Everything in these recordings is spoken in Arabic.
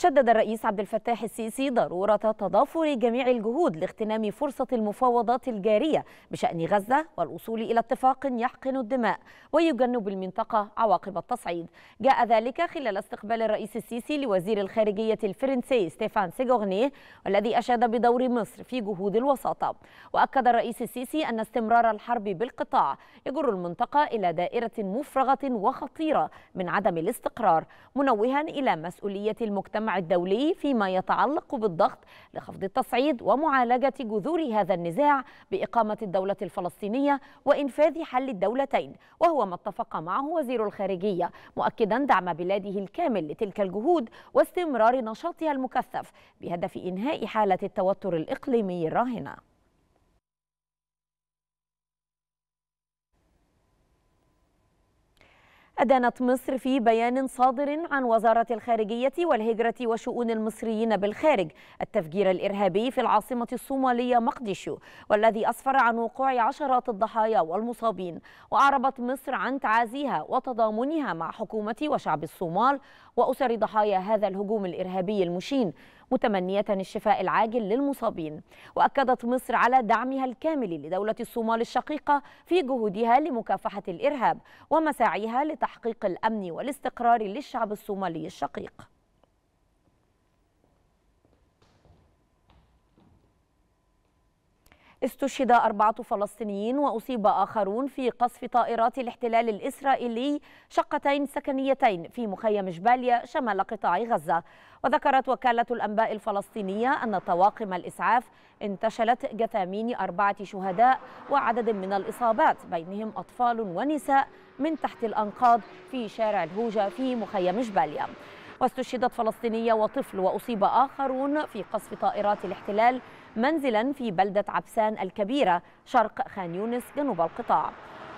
شدد الرئيس عبد الفتاح السيسي ضرورة تضافر جميع الجهود لاغتنام فرصة المفاوضات الجارية بشأن غزة والوصول إلى اتفاق يحقن الدماء ويجنب المنطقة عواقب التصعيد جاء ذلك خلال استقبال الرئيس السيسي لوزير الخارجية الفرنسي ستيفان سيغورنيه والذي أشاد بدور مصر في جهود الوساطة وأكد الرئيس السيسي أن استمرار الحرب بالقطاع يجر المنطقة إلى دائرة مفرغة وخطيرة من عدم الاستقرار منوها إلى مسؤولية المجتمع الدولي فيما يتعلق بالضغط لخفض التصعيد ومعالجة جذور هذا النزاع بإقامة الدولة الفلسطينية وإنفاذ حل الدولتين وهو ما اتفق معه وزير الخارجية مؤكدا دعم بلاده الكامل لتلك الجهود واستمرار نشاطها المكثف بهدف إنهاء حالة التوتر الإقليمي الراهنة أدانت مصر في بيان صادر عن وزارة الخارجية والهجرة وشؤون المصريين بالخارج التفجير الإرهابي في العاصمة الصومالية مقدشو والذي أسفر عن وقوع عشرات الضحايا والمصابين وأعربت مصر عن تعازيها وتضامنها مع حكومة وشعب الصومال وأسر ضحايا هذا الهجوم الإرهابي المشين متمنية الشفاء العاجل للمصابين وأكدت مصر على دعمها الكامل لدولة الصومال الشقيقة في جهودها لمكافحة الإرهاب ومساعيها لتحقيق الأمن والاستقرار للشعب الصومالي الشقيق استشهد أربعة فلسطينيين وأصيب آخرون في قصف طائرات الاحتلال الإسرائيلي شقتين سكنيتين في مخيم جباليا شمال قطاع غزة وذكرت وكالة الأنباء الفلسطينية أن طواقم الإسعاف انتشلت جثامين أربعة شهداء وعدد من الإصابات بينهم أطفال ونساء من تحت الأنقاض في شارع الهوجة في مخيم جباليا واستشهدت فلسطينية وطفل وأصيب آخرون في قصف طائرات الاحتلال منزلا في بلدة عبسان الكبيرة شرق خان يونس جنوب القطاع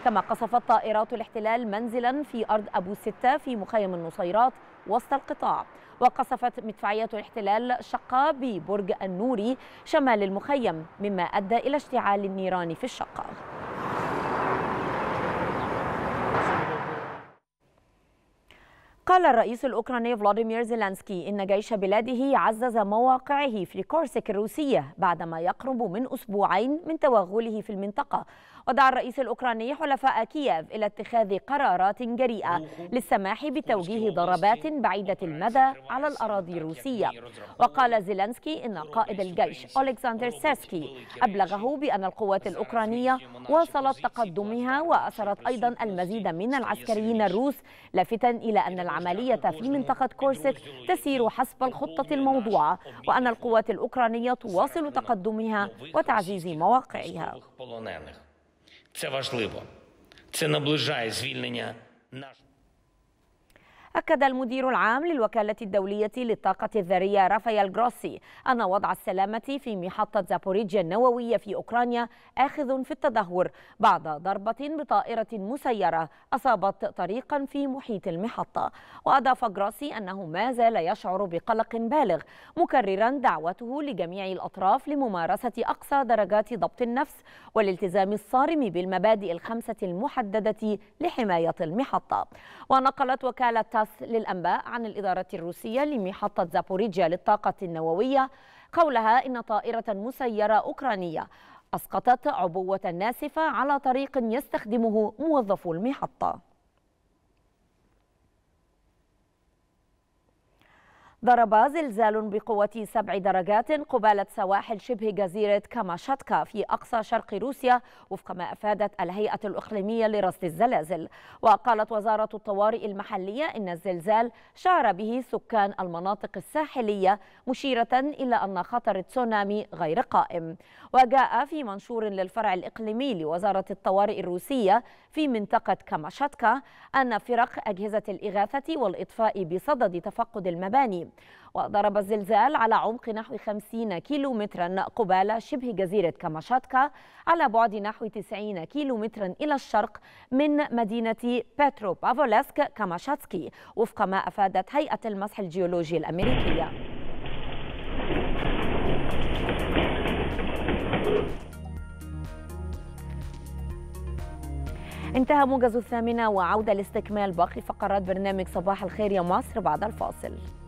كما قصفت طائرات الاحتلال منزلا في أرض أبو ستة في مخيم النصيرات وسط القطاع وقصفت مدفعية الاحتلال شقة ببرج النوري شمال المخيم مما أدى إلى اشتعال النيران في الشقة قال الرئيس الأوكراني فلاديمير زيلانسكي إن جيش بلاده عزز مواقعه في كورسك الروسية بعدما يقرب من أسبوعين من توغله في المنطقة ودعا الرئيس الأوكراني حلفاء كييف إلى اتخاذ قرارات جريئة للسماح بتوجيه ضربات بعيدة المدى على الأراضي الروسية وقال زيلانسكي إن قائد الجيش ألكسندر سيرسكي أبلغه بأن القوات الأوكرانية واصلت تقدمها وأثرت أيضا المزيد من العسكريين الروس لافتا إلى أن العمل العملية في منطقة كورسك تسير حسب الخطة الموضوعة وأن القوات الأوكرانية تواصل تقدمها وتعزيز مواقعها أكد المدير العام للوكالة الدولية للطاقة الذرية رافائيل جروسي أن وضع السلامة في محطة زابوريجيا النووية في أوكرانيا آخذ في التدهور بعد ضربة بطائرة مسيرة أصابت طريقا في محيط المحطة وأضاف جروسي أنه ما زال يشعر بقلق بالغ مكررا دعوته لجميع الأطراف لممارسة أقصى درجات ضبط النفس والالتزام الصارم بالمبادئ الخمسة المحددة لحماية المحطة ونقلت وكالة الأساس للأنباء عن الإدارة الروسية لمحطة زابوريجيا للطاقة النووية قولها إن طائرة مسيرة أوكرانية أسقطت عبوة ناسفة على طريق يستخدمه موظفو المحطة ضرب زلزال بقوة سبع درجات قبالة سواحل شبه جزيرة كاماشاتكا في أقصى شرق روسيا وفق ما أفادت الهيئة الإقليمية لرصد الزلازل وقالت وزارة الطوارئ المحلية إن الزلزال شعر به سكان المناطق الساحلية مشيرة إلى أن خطر التسونامي غير قائم وجاء في منشور للفرع الإقليمي لوزارة الطوارئ الروسية في منطقة كاماشاتكا أن فرق أجهزة الإغاثة والإطفاء بصدد تفقد المباني وضرب الزلزال على عمق نحو 50 كيلو مترا قبالة شبه جزيرة كاماشاتكا على بعد نحو 90 كيلو مترا إلى الشرق من مدينة بيترو بافولاسك كاماشاتسكي وفق ما أفادت هيئة المسح الجيولوجي الأمريكية انتهى موجز الثامنة وعودة لاستكمال باقي فقرات برنامج صباح الخير يا مصر بعد الفاصل